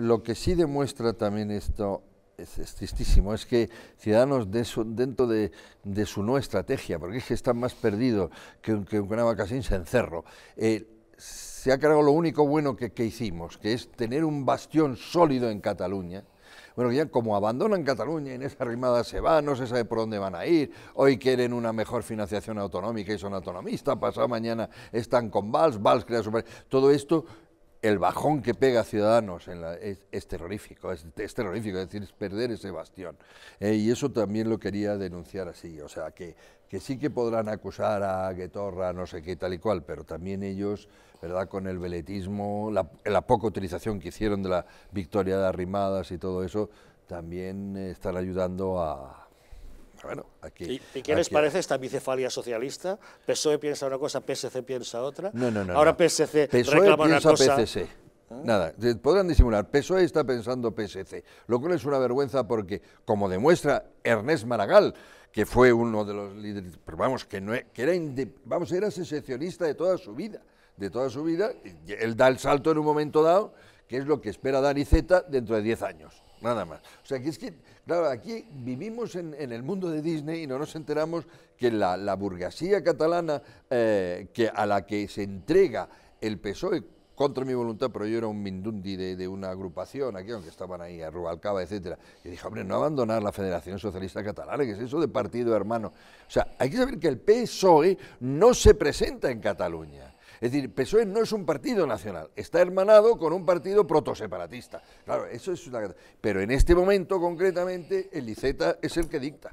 Lo que sí demuestra también esto es, tristísimo, es que Ciudadanos de dentro de, su no estrategia, porque es que están más perdidos que, un una vaca sin encerró. Eh, se ha cargado lo único bueno que, hicimos, que es tener un bastión sólido en Cataluña. Bueno, ya como abandonan Cataluña, en esa rimada se van, no se sabe por dónde van a ir, hoy quieren una mejor financiación autonómica y son autonomistas, pasado mañana están con Valls, Valls crea su... Todo esto el bajón que pega a Ciudadanos es, terrorífico, es, terrorífico, es decir, es perder ese bastión. Eh, y eso también lo quería denunciar así, o sea, que, que sí que podrán acusar a Guetorra, no sé qué, tal y cual, pero también ellos, ¿verdad?, con el veletismo, la, la poca utilización que hicieron de la victoria de Arrimadas y todo eso, también están ayudando a, bueno, aquí, ¿Y, qué les parece esta bicefalia socialista? PSOE piensa una cosa, PSC piensa otra. No, no, no. Ahora PSC e reclama piensa una cosa. ¿Ah? Nada, podrán disimular. PSOE está pensando PSC, lo cual es una vergüenza porque, como demuestra Ernest Maragall, que fue uno de los líderes, pero vamos, que, no, era, vamos, era secesionista de toda su vida, de toda su vida, él da el salto en un momento dado, que es lo que espera Dani Z dentro de 10 años nada más. O sea, que es que, claro, aquí vivimos en, el mundo de Disney y no nos enteramos que la, burguesía catalana eh, que a la que se entrega el PSOE contra mi voluntad, pero yo era un mindundi de, una agrupación aquí, aunque estaban ahí, a Rubalcaba, etcétera. Y dije, hombre, no abandonar la Federación Socialista Catalana, que es eso de partido hermano. O sea, hay que saber que el PSOE no se presenta en Cataluña es decir, PSOE no es un partido nacional, está hermanado con un partido protoseparatista. Claro, eso es una... Pero en este momento, concretamente, el IZ es el que dicta.